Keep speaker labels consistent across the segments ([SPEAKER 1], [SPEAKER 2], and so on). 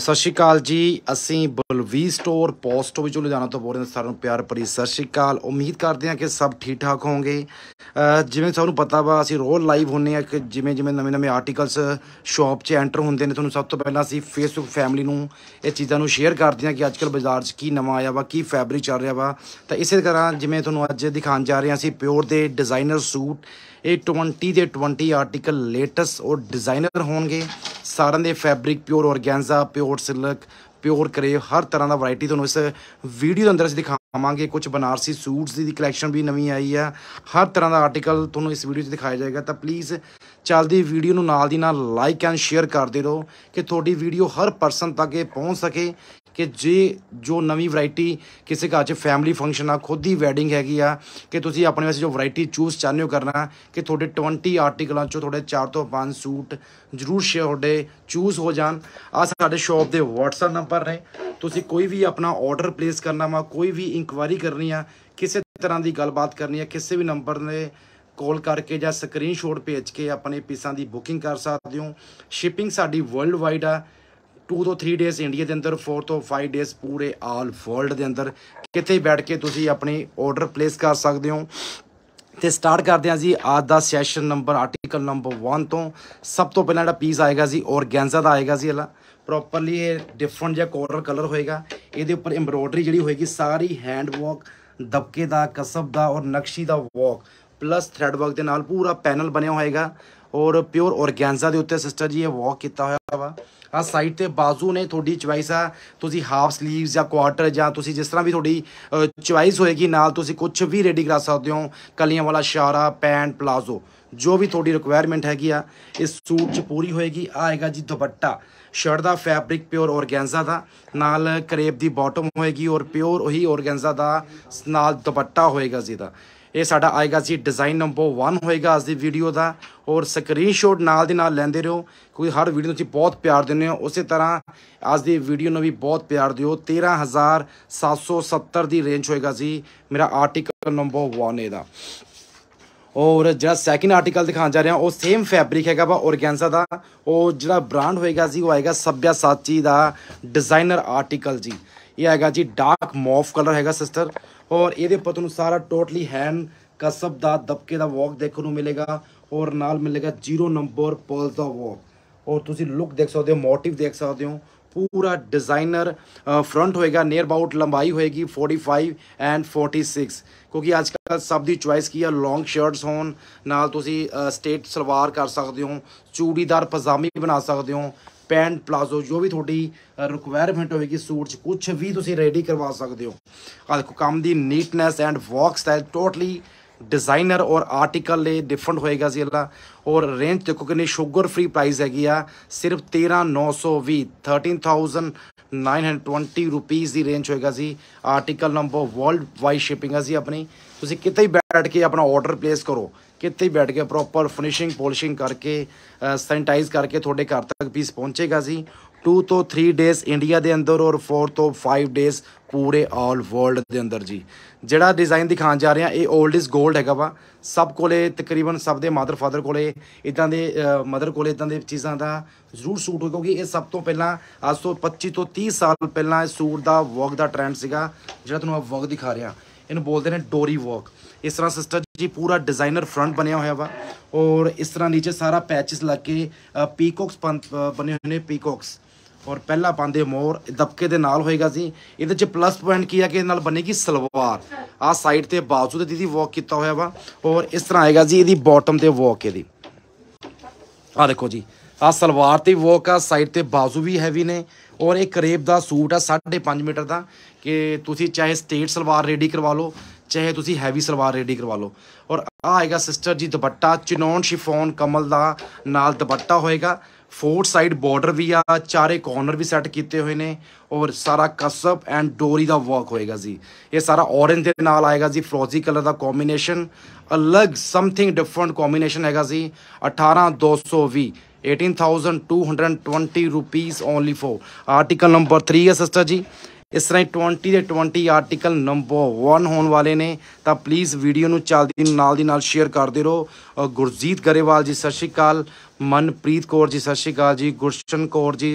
[SPEAKER 1] ਸਤਿ ਸ਼੍ਰੀ ਅਕਾਲ ਜੀ ਅਸੀਂ ਬਲਵੀ ਸਟੋਰ ਪੋਸਟੋ ਵਿੱਚੋਂ ਲੁਧਿਆਣਾ ਤੋਂ ਬੋਲ ਰਹੇ ਹਾਂ ਸਾਰਿਆਂ ਨੂੰ ਪਿਆਰ ਭਰੀ ਸਤਿ ਸ਼੍ਰੀ ਅਕਾਲ ਉਮੀਦ ਕਰਦੇ ਹਾਂ ਕਿ ਸਭ ਠੀਕ ਠਾਕ ਹੋਵੋਗੇ ਜਿਵੇਂ ਸਭ ਨੂੰ ਪਤਾ ਵਾ ਅਸੀਂ ਰੋਲ ਲਾਈਵ ਹੁੰਨੇ ਆ ਕਿ ਜਿਵੇਂ ਜਿਵੇਂ ਨਵੇਂ ਨਵੇਂ ਆਰਟੀਕਲਸ ਸ਼ਾਪ 'ਚ ਐਂਟਰ ਹੁੰਦੇ ਨੇ ਤੁਹਾਨੂੰ ਸਭ ਤੋਂ ਪਹਿਲਾਂ ਅਸੀਂ ਫੇਸਬੁੱਕ ਫੈਮਿਲੀ ਨੂੰ ਇਹ ਚੀਜ਼ਾਂ ਨੂੰ ਸ਼ੇਅਰ ਕਰਦੇ ਹਾਂ ਕਿ ਅੱਜਕੱਲ ਬਾਜ਼ਾਰ 'ਚ ਕੀ ਨਵਾਂ ਆਇਆ ਵਾ ਕੀ ਫੈਬਰਿਕ ਚੱਲ ਰਿਹਾ ਵਾ ਤਾਂ ਇਸੇ ਤਰ੍ਹਾਂ ਜਿਵੇਂ ਤੁਹਾਨੂੰ ਅੱਜ ਦਿਖਾਉਣ ਜਾ ਰਹੇ ਹਾਂ ਅਸੀਂ ਪਿਓਰ ਦੇ ਡਿਜ਼ਾਈਨਰ ਸੂਟ ਇਹ 20 ਦੇ 20 ਆਰਟੀਕਲ ਲੇਟੈਸਟ ਔਰ ਡਿਜ਼ਾਈਨਰ ਹੋਣਗੇ ਸਾਰਿਆਂ ਦੇ fabric pure organza pure silk pure crepe ਹਰ ਤਰ੍ਹਾਂ ਦਾ ਵੈਰਾਈਟੀ ਤੁਹਾਨੂੰ ਇਸ ਵੀਡੀਓ ਦੇ ਅੰਦਰ ਅਸੀਂ ਦਿਖਾਵਾਂਗੇ ਕੁਝ ਬਨਾਰਸੀ ਸੂਟਸ ਦੀ ਕਲੈਕਸ਼ਨ ਵੀ ਨਵੀਂ ਆਈ ਆ ਹਰ ਤਰ੍ਹਾਂ ਦਾ ਆਰਟੀਕਲ ਤੁਹਾਨੂੰ ਇਸ ਵੀਡੀਓ 'ਚ ਦਿਖਾਇਆ ਜਾਏਗਾ ਤਾਂ ਪਲੀਜ਼ ਚਲਦੀ ਵੀਡੀਓ ਨੂੰ ਨਾਲ ਦੀ ਨਾਲ ਲਾਈਕ ਐਂਡ ਸ਼ੇਅਰ ਕਰਦੇ ਰਹੋ ਕਿ ਤੁਹਾਡੀ ਵੀਡੀਓ ਹਰ ਪਰਸਨ ਤੱਕ ਇਹ ਪਹੁੰਚ ਸਕੇ ਕਿ ਜੇ ਜੋ ਨਵੀਂ ਵੈਰਾਈਟੀ ਕਿਸੇ ਘਰ 'ਚ ਫੈਮਿਲੀ ਫੰਕਸ਼ਨ ਆ ਖੁਦ ਹੀ ਵੈਡਿੰਗ ਹੈਗੀ ਆ ਕਿ ਤੁਸੀਂ ਆਪਣੇ ਵਾਸਤੇ ਜੋ ਵੈਰਾਈਟੀ ਚੂਜ਼ ਚਾਹੁੰਦੇ ਹੋ ਕਰਨਾ ਕਿ ਤੁਹਾਡੇ 20 ਆਰਟੀਕਲਾਂ 'ਚੋਂ ਤੁਹਾਡੇ 4 ਤੋਂ 5 ਸੂਟ ਜ਼ਰੂਰ ਸ਼ੇਅਰਡੇ ਚੂਜ਼ ਹੋ ਜਾਣ ਆ ਸਾਡੇ ਸ਼ਾਪ ਦੇ WhatsApp ਨੰਬਰ ਨੇ ਤੁਸੀਂ ਕੋਈ ਵੀ ਆਪਣਾ ਆਰਡਰ ਪਲੇਸ ਕਰਨਾ ਵਾ ਕੋਈ ਵੀ ਇਨਕੁਆਇਰੀ ਕਰਨੀ ਆ ਕਿਸੇ ਤਰ੍ਹਾਂ ਦੀ ਗੱਲਬਾਤ ਕਰਨੀ ਆ ਕਿਸੇ ਵੀ ਨੰਬਰ ਨੇ ਕਾਲ ਕਰਕੇ ਜਾਂ ਸਕਰੀਨਸ਼ਾਟ ਭੇਜ ਕੇ ਆਪਣੇ ਪੀਸਾਂ ਦੀ ਬੁਕਿੰਗ ਕਰ ਸਕਦੇ ਹੋ ਸ਼ਿਪਿੰਗ ਸਾਡੀ ਵਰਲਡ ਵਾਈਡ ਆ 2 ਤੋਂ 3 ਡੇਸ ਇੰਡੀਆ ਦੇ ਅੰਦਰ 4 ਤੋਂ 5 ਡੇਸ ਪੂਰੇ ਆਲ ਵਰਲਡ ਦੇ ਅੰਦਰ ਕਿਤੇ ਬੈਠ ਕੇ ਤੁਸੀਂ ਆਪਣੀ ਆਰਡਰ ਪਲੇਸ ਕਰ ਸਕਦੇ ਹੋ ਤੇ ਸਟਾਰਟ ਕਰਦੇ ਹਾਂ ਜੀ ਅੱਜ ਦਾ ਸੈਸ਼ਨ ਨੰਬਰ ਆਰਟੀਕਲ ਨੰਬਰ 1 ਤੋਂ ਸਭ ਤੋਂ ਪਹਿਲਾਂ ਜਿਹੜਾ ਪੀਸ ਆਏਗਾ ਜੀ ਔਰਗੈਂਜ਼ਾ ਦਾ ਆਏਗਾ ਜੀ ਇਹਲਾ ਪ੍ਰੋਪਰਲੀ ਇਹ ਡਿਫਰੈਂਟ ਜਿਹਾ ਕੋਰਲ ਕਲਰ ਹੋਏਗਾ ਇਹਦੇ ਉੱਪਰ ਐਮਬ੍ਰੋਇਡਰੀ ਜਿਹੜੀ ਹੋਏਗੀ ਸਾਰੀ ਹੈਂਡ ਵਰਕ ਦਬਕੇ ਦਾ ਕਸਬ ਦਾ ਔਰ ਨਕਸ਼ੀ ਦਾ ਵਰਕ ਪਲੱਸ ਥਰੈਡ ਵਰਕ ਦੇ ਨਾਲ ਪੂਰਾ ਪੈਨਲ ਬਣਿਆ ਹੋਏਗਾ ਔਰ ਪਿਓਰ ਔਰਗੈਂਜ਼ਾ ਦੇ ਉੱਤੇ ਸਿਸਟਰ ਜੀ ਇਹ ਵਰਕ ਕੀਤਾ ਹੋਇਆ ਵਾ ਆ ਸਾਈਡ ਤੇ ਬਾਜ਼ੂ ਨੇ ਤੁਹਾਡੀ ਚੁਆਇਸ ਆ ਤੁਸੀਂ ਹਾਫ ਸਲੀਵਸ ਜਾਂ ਕੁਆਟਰ ਜਾਂ ਤੁਸੀਂ ਜਿਸ ਤਰ੍ਹਾਂ ਵੀ ਤੁਹਾਡੀ ਚੁਆਇਸ ਹੋਏਗੀ ਨਾਲ ਤੁਸੀਂ ਕੁਝ ਵੀ ਰੈਡੀ ਕਰਾ ਸਕਦੇ ਹੋ ਕਲੀਆਂ ਵਾਲਾ ਸ਼ਾਰਾ ਪੈਂਟ ਪਲਾਜ਼ੋ ਜੋ ਵੀ ਤੁਹਾਡੀ ਰਿਕੁਆਇਰਮੈਂਟ ਹੈਗੀ ਆ ਇਸ ਸੂਟ 'ਚ ਪੂਰੀ ਹੋਏਗੀ ਆਏਗਾ ਜੀ ਦੁਪੱਟਾ ਸ਼ਰਟ ਦਾ ਫੈਬਰਿਕ ਪਿਓਰ ਔਰਗੈਂਜ਼ਾ ਦਾ ਨਾਲ ਕਰੇਪ ਦੀ ਬਾਟਮ ਹੋਏਗੀ ਔਰ ਪਿਓਰ ਉਹੀ ਔਰਗੈਂਜ਼ਾ ਦਾ ਨਾਲ ਦੁਪੱਟਾ ਹੋਏਗਾ ਜੀ ਦਾ ਇਹ ਸਾਡਾ ਆਏਗਾ ਜੀ ਡਿਜ਼ਾਈਨ ਨੰਬਰ 1 ਹੋਏਗਾ ਅੱਜ ਦੀ ਵੀਡੀਓ ਦਾ ਔਰ ਸਕਰੀਨਸ਼ਾਟ ਨਾਲ ਦੇ ਨਾਲ ਲੈਂਦੇ ਰਹੋ ਕਿਉਂਕਿ ਹਰ ਵੀਡੀਓ ਨੂੰ ਤੁਸੀਂ ਬਹੁਤ ਪਿਆਰ ਦਿੰਦੇ ਹੋ ਉਸੇ ਤਰ੍ਹਾਂ ਅੱਜ ਦੀ ਵੀਡੀਓ ਨੂੰ ਵੀ ਬਹੁਤ ਪਿਆਰ ਦਿਓ 13770 ਦੀ ਰੇਂਜ ਹੋਏਗਾ ਜੀ ਮੇਰਾ ਆਰਟੀਕਲ ਨੰਬਰ 1 ਇਹਦਾ ਔਰ ਜਿਹੜਾ ਸੈਕਿੰਡ ਆਰਟੀਕਲ ਦਿਖਾਉਣ ਜਾ ਰਿਹਾ ਉਹ ਸੇਮ ਫੈਬਰਿਕ ਹੈਗਾ ਵਾ ਔਰਗੈਂਜ਼ਾ ਦਾ ਉਹ ਜਿਹੜਾ ਬ੍ਰਾਂਡ ਹੋਏਗਾ ਜੀ ਉਹ ਆਏਗਾ ਸੱਭਿਆ ਸਾਚੀ ਦਾ ਡਿਜ਼ਾਈਨਰ ਆਰਟੀਕਲ ਜੀ ਇਹ ਆਏਗਾ ਜੀ ਡਾਰਕ ਮੌਫ ਕਲਰ ਹੈਗਾ ਸਿਸਟਰ ਔਰ ਇਹਦੇ ਉੱਪਰ ਤੁਹਾਨੂੰ ਸਾਰਾ ਟੋਟਲੀ ਹੈਂਡ ਕਸਬ ਦਾ ਦਬਕੇ ਦਾ ਵਾਕ ਦੇਖਣ ਨੂੰ ਮਿਲੇਗਾ ਔਰ ਨਾਲ ਮਿਲੇਗਾ 0 ਨੰਬਰ ਪਰਲਸ ਦਾ ਵਾਕ ਔਰ ਤੁਸੀਂ ਲੁੱਕ ਦੇਖ ਸਕਦੇ ਹੋ ਮੋਟਿਵ ਦੇਖ ਸਕਦੇ ਹੋ ਪੂਰਾ ਡਿਜ਼ਾਈਨਰ ਫਰੰਟ ਹੋਏਗਾ ਨੀਅਰ ਅਬਾਊਟ ਲੰਬਾਈ ਹੋਏਗੀ 45 ਐਂਡ 46 ਕਿਉਂਕਿ ਅੱਜ ਕੱਲ ਸਭ ਦੀ ਚੁਆਇਸ ਕੀ ਆ ਲੌਂਗ ਸ਼ਰਟਸ ਹੋਣ ਨਾਲ ਤੁਸੀਂ ਸਟੇਟ ਸਲਵਾਰ ਕਰ ਸਕਦੇ ਹੋ ਚੂੜੀਦਾਰ ਪਜ਼ਾਮੀ ਬਣਾ ਸਕਦੇ ਹੋ ਪੈਂਟ ਪਲਾਜ਼ੋ ਜੋ ਵੀ ਤੁਹਾਡੀ ਰਿਕੁਆਇਰਮੈਂਟ ਹੋਵੇਗੀ ਸੂਟ 'ਚ ਕੁਝ ਵੀ ਤੁਸੀਂ ਰੈਡੀ ਕਰਵਾ ਸਕਦੇ ਹੋ ਆ ਦੇਖੋ ਕੰਮ ਦੀ neatness and work style totally designer ਔਰ ਆਰਟੀਕਲ ਇਹ ਡਿਫਰੈਂਟ ਹੋਏਗਾ ਜੀ ਇਹਦਾ ਔਰ ਰੇਂਜ ਦੇਖੋ ਕਿੰਨੀ ਸ਼ੂਗਰ ਫ੍ਰੀ ਪ੍ਰਾਈਸ ਹੈਗੀ ਆ ਸਿਰਫ 13920 13920 ਰੁਪੀਸ ਦੀ ਰੇਂਜ ਹੋਏਗਾ ਜੀ article number worldwide shipping ਆ ਜੀ ਆਪਣੀ ਤੁਸੀਂ ਕਿਤੇ ਹੀ ਬੈਠ ਕੇ ਆਪਣਾ ਆਰਡਰ ਪਲੇਸ ਕਰੋ ਕਿੱਥੇ ਹੀ ਬੈਠ ਕੇ ਪ੍ਰੋਪਰ ਫਿਨਿਸ਼ਿੰਗ ਪੋਲਿਸ਼ਿੰਗ ਕਰਕੇ ਸੈਨੀਟਾਈਜ਼ ਕਰਕੇ ਤੁਹਾਡੇ ਘਰ ਤੱਕ ਪੀਸ ਪਹੁੰਚੇਗਾ ਜੀ 2 ਤੋਂ 3 ਡੇਸ ਇੰਡੀਆ ਦੇ ਅੰਦਰ ਔਰ 4 ਤੋਂ 5 ਡੇਸ ਪੂਰੇ ਆਲ ਵਰਲਡ ਦੇ ਅੰਦਰ ਜੀ ਜਿਹੜਾ ਡਿਜ਼ਾਈਨ ਦਿਖਾਉਣ ਜਾ ਰਿਹਾ ਇਹ 올ਡ ਇਸ 골ਡ ਹੈਗਾ ਵਾ ਸਭ ਕੋਲੇ ਤਕਰੀਬਨ ਸਭ ਦੇ ਮਦਰ ਫਾਦਰ ਕੋਲੇ ਇਦਾਂ ਦੇ ਮਦਰ ਕੋਲੇ ਇਦਾਂ ਦੇ ਚੀਜ਼ਾਂ ਦਾ ਜ਼ਰੂਰ ਸੂਟ ਹੋ ਕਿਉਂਕਿ ਇਹ ਸਭ ਤੋਂ ਪਹਿਲਾਂ ਅੱਜ ਤੋਂ 25 ਤੋਂ 30 ਸਾਲ ਪਹਿਲਾਂ ਇਹ ਸੂਟ ਦਾ ਵਰਕ ਦਾ ਟ੍ਰੈਂਡ ਸੀਗਾ ਜਿਹੜਾ ਤੁਹਾਨੂੰ ਆ ਵਰਕ ਦਿਖਾ ਰਿਹਾ ਇਹਨੂੰ ਬੋਲਦੇ ਨੇ ਡੋਰੀ ਵਰਕ ਇਸ ਤਰ੍ਹਾਂ ਸਿਸਟਰ ਜੀ ਪੂਰਾ ਡਿਜ਼ਾਈਨਰ ਫਰੰਟ ਬਣਿਆ ਹੋਇਆ ਵਾ ਔਰ ਇਸ ਤਰ੍ਹਾਂ ਨੀਚੇ ਸਾਰਾ ਪੈਚਸ ਲੱਗ ਕੇ ਪੀਕੌਕਸ ਬਣੇ ਹੋਏ ਨੇ ਪੀਕੌਕਸ ਔਰ ਪਹਿਲਾ ਪਾਉਂਦੇ ਮੋਰ ਦਬਕੇ ਦੇ ਨਾਲ ਹੋਏਗਾ ਜੀ ਇਹਦੇ ਚ ਪਲੱਸ ਪੁਆਇੰਟ ਕੀ ਹੈ ਕਿ ਨਾਲ ਬਣੇਗੀ ਸਲਵਾਰ ਆ ਸਾਈਡ ਤੇ ਬਾਜ਼ੂ ਤੇ ਦੀਦੀ ਵਾਕ ਕੀਤਾ ਹੋਇਆ ਵਾ ਔਰ ਇਸ ਤਰ੍ਹਾਂ ਆਏਗਾ ਜੀ ਇਹਦੀ ਬਾਟਮ ਤੇ ਵਾਕ ਇਹਦੀ ਆ ਦੇਖੋ ਜੀ ਆ ਸਲਵਾਰ ਤੇ ਵਾਕ ਆ ਸਾਈਡ ਤੇ ਬਾਜ਼ੂ ਵੀ ਹੈਵੀ ਨੇ ਔਰ ਇਹ ਕਰੇਬ ਦਾ ਸੂਟ ਆ 5.5 ਮੀਟਰ ਦਾ ਕਿ ਤੁਸੀਂ ਚਾਹੇ ਸਟੇਟ ਸਲਵਾਰ ਰੈਡੀ ਕਰਵਾ ਲਓ ਚਾਹੇ ਤੁਸੀਂ ਹੈਵੀ ਸਲਵਾਰ ਰੈਡੀ ਕਰਵਾ ਲਓ ਔਰ ਆ ਆਏਗਾ ਸਿਸਟਰ ਜੀ ਦੁਪੱਟਾ ਚਿਨੌਨ ਸ਼ਿਫੋਨ ਕਮਲ ਦਾ ਨਾਲ ਦੁਪੱਟਾ ਹੋਏਗਾ ਫੋਰ ਸਾਈਡ ਬਾਰਡਰ ਵੀ ਆ ਚਾਰੇ ਕਾਰਨਰ ਵੀ ਸੈੱਟ ਕੀਤੇ ਹੋਏ ਨੇ ਔਰ ਸਾਰਾ ਕਸਬ ਐਂਡ ਡੋਰੀ ਦਾ ਵਰਕ ਹੋਏਗਾ ਜੀ ਇਹ ਸਾਰਾ ਔਰੇਂਜ ਦੇ ਨਾਲ ਆਏਗਾ ਜੀ ਫਰੋਜ਼ੀ ਕਲਰ ਦਾ ਕੰਬੀਨੇਸ਼ਨ ਅਲੱਗ ਸਮਥਿੰਗ ਡਿਫਰੈਂਟ ਕੰਬੀਨੇਸ਼ਨ ਹੈਗਾ ਜੀ 18220 18220 rupees only for article number 3 ਹੈ ਸਿਸਟਰ ਜੀ ਇਸ ਤਰ੍ਹਾਂ 20 ਦੇ 20 ਆਰਟੀਕਲ ਨੰਬਰ 1 ਹੋਣ ਵਾਲੇ ਨੇ ਤਾਂ ਪਲੀਜ਼ ਵੀਡੀਓ ਨੂੰ ਚੱਲਦੀ ਨਾਲ ਦੀ ਨਾਲ ਸ਼ੇਅਰ ਕਰਦੇ ਰਹੋ ਗੁਰਜੀਤ ਗਰੇਵਾਲ ਜੀ ਸਤਿ ਸ਼੍ਰੀ ਅਕਾਲ ਮਨਪ੍ਰੀਤ ਕੌਰ ਜੀ ਸਤਿ ਸ਼੍ਰੀ ਅਕਾਲ ਜੀ ਗੁਰਸ਼ਨ ਕੌਰ ਜੀ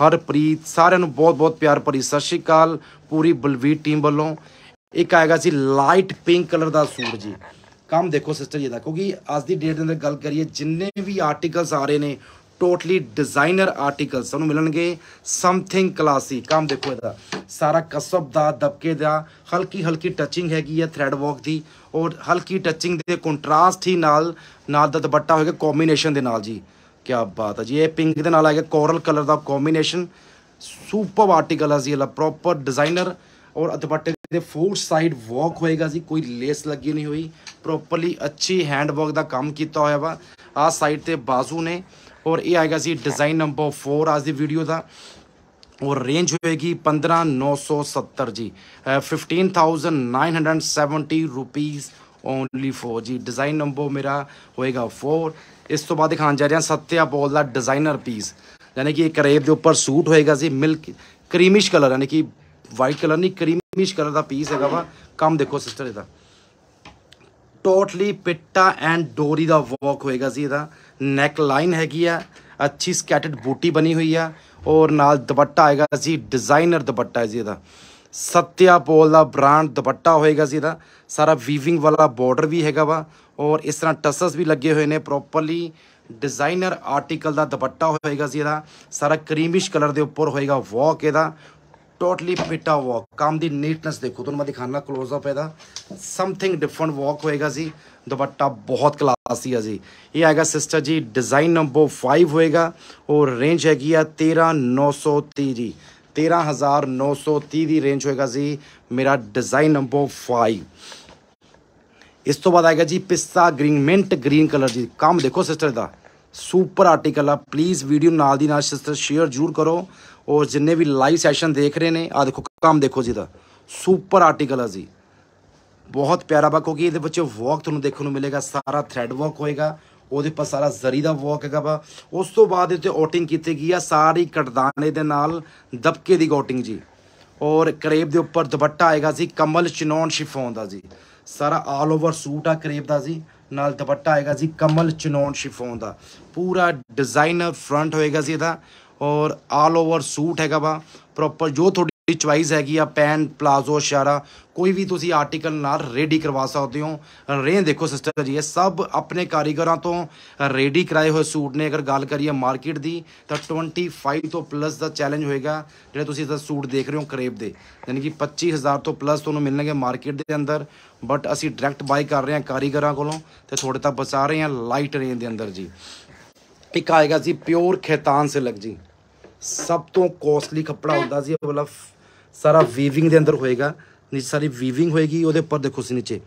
[SPEAKER 1] ਹਰਪ੍ਰੀਤ ਸਾਰਿਆਂ ਨੂੰ ਬਹੁਤ-ਬਹੁਤ ਪਿਆਰ ਭਰੀ ਸਤਿ ਸ਼੍ਰੀ ਅਕਾਲ ਪੂਰੀ ਬਲਵੀਰ ਟੀਮ ਵੱਲੋਂ ਇੱਕ ਆਏਗਾ ਸੀ ਲਾਈਟ ਪਿੰਕ ਕਲਰ ਦਾ ਸੂਟ ਜੀ ਕੰਮ ਦੇਖੋ ਸਿਸਟਰ ਜੀ ਦਾ ਕਿਉਂਕਿ ਅੱਜ ਦੀ ਡੇਟ ਦੇ ਅੰਦਰ ਗੱਲ ਕਰੀਏ ਜਿੰਨੇ ਵੀ ਆਰਟੀਕਲਸ ਆ ਰਹੇ ਨੇ ਟੋਟਲੀ ਡਿਜ਼ਾਈਨਰ ਆਰਟੀਕਲਸ ਤੁਹਾਨੂੰ ਮਿਲਣਗੇ ਸਮਥਿੰਗ ਕਲਾਸੀ ਕੰਮ ਦੇਖੋ ਇਹਦਾ ਸਾਰਾ ਕਸਬ ਦਾ ਦਬਕੇ ਦਾ ਹਲਕੀ ਹਲਕੀ ਟੱਚਿੰਗ ਹੈਗੀ ਹੈ ਥ੍ਰੈਡ ਵਰਕ ਦੀ ਔਰ ਹਲਕੀ ਟੱਚਿੰਗ ਦੇ ਕੰਟਰਾਸਟ ਹੀ ਨਾਲ ਨਾਲ ਦਾ ਦੁਪੱਟਾ ਹੋਏਗਾ ਕੰਬੀਨੇਸ਼ਨ ਦੇ ਨਾਲ ਜੀ ਕੀ ਬਾਤ ਹੈ ਜੀ ਇਹ ਪਿੰਕ ਦੇ ਨਾਲ ਆਏਗਾ ਕੋਰਲ ਕਲਰ ਦਾ ਕੰਬੀਨੇਸ਼ਨ ਸੁਪਰਬ ਆਰਟੀਕਲ ਹੈ ਜੀ ਇਹ ਪ੍ਰੋਪਰ ਡਿਜ਼ਾਈਨਰ ਔਰ ਦੁਪੱਟੇ ਦੇ ਫੋਰ ਸਾਈਡ ਵਰਕ ਹੋਏਗਾ ਜੀ ਕੋਈ ਲੇਸ ਲੱਗੀ ਨਹੀਂ ਹੋਈ ਪ੍ਰੋਪਰਲੀ ਅੱਛੀ ਹੈਂਡ ਵਰਕ ਦਾ ਕੰਮ ਕੀਤਾ ਹੋਇਆ ਵਾ ਆ ਸਾਈਡ ਤੇ ਬਾਜ਼ੂ ਨੇ ਔਰ ਇਹ ਆਏਗਾ ਜੀ ਡਿਜ਼ਾਈਨ ਨੰਬਰ 4 ਅੱਜ ਦੀ ਵੀਡੀਓ ਦਾ ਔਰ ਰੇਂਜ ਹੋਏਗੀ 15970 ਜੀ 15970 ਰੁਪੀਸ ਓਨਲੀ 4 ਜੀ ਡਿਜ਼ਾਈਨ ਨੰਬਰ ਮੇਰਾ ਹੋਏਗਾ 4 ਇਸ ਤੋਂ ਬਾਅਦ ਦਿਖਾਣ ਜਾ ਰਿਹਾ ਸੱਤਿਆ ਬੋਲ ਦਾ ਡਿਜ਼ਾਈਨਰ ਪੀਸ ਯਾਨੀ ਕਿ ਇਹ ਕਰੇਬ ਦੇ ਉੱਪਰ ਸੂਟ ਹੋਏਗਾ ਜੀ ਮਿਲਕ ਕਰੀਮਿਸ਼ ਕਲਰ ਯਾਨੀ ਕਿ ਵਾਈਟ ਕਲਰ ਨਹੀਂ ਕਰੀਮਿਸ਼ ਕਲਰ ਦਾ ਪੀਸ ਹੈਗਾ ਵਾ ਕੰਮ ਦੇਖੋ ਸਿਸਟਰ ਇਹਦਾ ਟੋਟਲੀ ਪਿੱਟਾ ਐਂਡ ਡੋਰੀ ਦਾ ਵਰਕ ਹੋਏਗਾ ਜੀ ਇਹਦਾ ਨੈਕ ਲਾਈਨ ਹੈਗੀ ਆ ਅੱਛੀ ਸਕੈਟਡ ਬੂਟੀ ਬਣੀ ਹੋਈ ਆ ਔਰ ਨਾਲ ਦੁਪੱਟਾ ਆਏਗਾ ਜੀ ਡਿਜ਼ਾਈਨਰ ਦੁਪੱਟਾ ਹੈ ਜੀ ਇਹਦਾ ਸਤਿਆ ਪੋਲ ਦਾ ਬ੍ਰਾਂਡ ਦੁਪੱਟਾ ਹੋਏਗਾ ਜੀ ਇਹਦਾ ਸਾਰਾ ਵੀਵਿੰਗ ਵਾਲਾ ਬਾਰਡਰ ਵੀ ਹੈਗਾ ਵਾ ਔਰ ਇਸ ਤਰ੍ਹਾਂ ਟਸਸ ਵੀ ਲੱਗੇ ਹੋਏ ਨੇ ਪ੍ਰੋਪਰਲੀ ਡਿਜ਼ਾਈਨਰ ਆਰਟੀਕਲ ਦਾ ਦੁਪੱਟਾ ਹੋਏਗਾ ਜੀ ਇਹਦਾ ਸਾਰਾ ਕਰੀਮਿਸ਼ ਕਲਰ ਦੇ ਉੱਪਰ ਹੋਏਗਾ ਵਾਕ ਇਹਦਾ ਟੋਟਲੀ ਪਿਟਾ ਵਾਕ ਕੰਮ ਦੀ ਨੀਟਨੈਸ ਦੇਖੋ ਤੁਹਾਨੂੰ ਮੈਂ ਦਿਖਾਣਾ ক্লোਜ਼ ਅਪ ਇਹਦਾ ਸਮਥਿੰਗ ਡਿਫਰੈਂਟ ਵਾਕ ਹੋਏਗਾ ਜੀ ਦੁਪੱਟਾ ਬਹੁਤ ਕਲਾਸੀ ਹੈ ਜੀ ਇਹ ਆਏਗਾ ਸਿਸਟਰ ਜੀ ਡਿਜ਼ਾਈਨ ਨੰਬਰ 5 ਹੋਏਗਾ ਔਰ ਰੇਂਜ ਹੈਗੀ ਆ 13930 ਜੀ 13930 ਦੀ ਰੇਂਜ ਹੋਏਗਾ ਜੀ ਮੇਰਾ ਡਿਜ਼ਾਈਨ ਨੰਬਰ 5 ਇਸ ਤੋਂ ਬਾਅਦ ਆਏਗਾ ਜੀ ਪਿਸਤਾ ਗ੍ਰੀਨ ਮਿੰਟ ਗ੍ਰੀਨ ਕਲਰ ਜੀ ਕੰਮ ਦੇਖੋ ਸਿਸਟਰ ਦਾ ਸੁਪਰ ਆਰਟੀਕਲ ਆ ਪਲੀਜ਼ ਵੀਡੀਓ ਨਾਲ ਦੀ ਨਾਲ ਸਿਸਟਰ ਸ਼ੇਅਰ ਜ਼ਰੂਰ ਕਰੋ ਔਰ ਜਿੰਨੇ ਵੀ ਲਾਈਵ ਸੈਸ਼ਨ ਦੇਖ ਰਹੇ ਨੇ ਆ ਦੇਖੋ ਕੰਮ ਦੇਖੋ ਜੀ ਦਾ ਸੁਪਰ ਆਰਟੀਕਲ ਆ ਜੀ ਬਹੁਤ ਪਿਆਰਾ ਬਾ ਕਿਉਂਕਿ ਇਹਦੇ ਵਿੱਚ ਵਾਕ ਤੁਹਾਨੂੰ ਦੇਖਣ ਨੂੰ ਮਿਲੇਗਾ ਸਾਰਾ ਥ੍ਰੈਡ ਵਰਕ ਹੋਏਗਾ ਉਹਦੇ ਪਰ ਸਾਰਾ ਜ਼ਰੀ ਦਾ ਵਰਕ ਹੈਗਾ ਵਾ ਉਸ ਤੋਂ ਬਾਅਦ ਤੇ ਆਊਟਿੰਗ ਕੀਤੀ ਗਈ ਆ ਸਾਰੀ ਕਟਦਾਨੇ ਦੇ ਨਾਲ ਦਬਕੇ ਦੀ ਗੋਟਿੰਗ ਜੀ ਔਰ ਕਰੇਬ ਦੇ ਉੱਪਰ ਦੁਪੱਟਾ ਆਏਗਾ ਜੀ ਕਮਲ ਚਨੌਨ ਸ਼ਿਫੋਨ ਦਾ ਜੀ ਸਾਰਾ ਆਲ ਓਵਰ ਸੂਟ ਆ ਕਰੇਬ ਦਾ ਜੀ ਨਾਲ ਦੁਪੱਟਾ ਆਏਗਾ ਜੀ ਕਮਲ ਚਨੌਨ ਸ਼ਿਫੋਨ ਦਾ ਪੂਰਾ ਡਿਜ਼ਾਈਨਰ ਫਰੰਟ ਹੋਏਗਾ ਜੀ ਇਹਦਾ ਔਰ ਆਲ ਓਵਰ ਸੂਟ ਹੈਗਾ ਵਾ ਪ੍ਰੋਪਰ ਜੋ ਤੁਹਾਡੀ ਚੁਆਇਸ ਹੈਗੀ ਆ ਪੈਨ ਪਲਾਜ਼ੋ ਸ਼ਾਰਾ ਕੋਈ ਵੀ ਤੁਸੀਂ ਆਰਟੀਕਲ ਨਾਲ ਰੈਡੀ ਕਰਵਾ ਸਕਦੇ ਹੋ ਰੇ ਦੇਖੋ ਸਿਸਟਰ ਜੀ ਇਹ ਸਭ ਆਪਣੇ ਕਾਰੀਗਰਾਂ ਤੋਂ ਰੈਡੀ ਕਰਾਏ ਹੋਏ ਸੂਟ ਨੇ ਅਗਰ ਗੱਲ ਕਰੀਏ ਮਾਰਕੀਟ ਦੀ ਤਾਂ 25 ਤੋਂ ਪਲੱਸ ਦਾ ਚੈਲੰਜ ਹੋਏਗਾ ਜਿਹੜੇ ਤੁਸੀਂ ਇਸ ਸੂਟ ਦੇਖ ਰਹੇ ਹੋ ਕਰੇਬ ਦੇ ਯਾਨੀ ਕਿ 25000 ਤੋਂ ਪਲੱਸ ਤੁਹਾਨੂੰ ਮਿਲਣਗੇ ਮਾਰਕੀਟ ਦੇ ਅੰਦਰ ਬਟ ਅਸੀਂ ਡਾਇਰੈਕਟ ਬਾਈ ਕਰ ਰਹੇ ਹਾਂ ਕਾਰੀਗਰਾਂ ਕੋਲੋਂ ਤੇ ਥੋੜੇ ਤਾਂ ਬਚਾ ਰਹੇ ਹਾਂ ਲਾਈਟ ਰੇਂਜ ਦੇ ਅੰਦਰ ਜੀ ਇੱਕ ਆਏਗਾ ਜੀ ਪਿਓਰ ਖੇਤਾਨ ਸਿਲਕ ਜੀ ਸਭ ਤੋਂ ਕੋਸਟਲੀ ਕੱਪੜਾ ਹੁੰਦਾ ਸੀ ਇਹ ਵਾਲਾ ਸਾਰਾ ਵੀਵਿੰਗ ਦੇ ਅੰਦਰ ਹੋਏਗਾ ਨੀਚੇ ਸਾਰੀ ਵੀਵਿੰਗ ਹੋਏਗੀ ਉਹਦੇ ਉੱਪਰ ਦੇਖੋ ਸੀ ਨੀਚੇ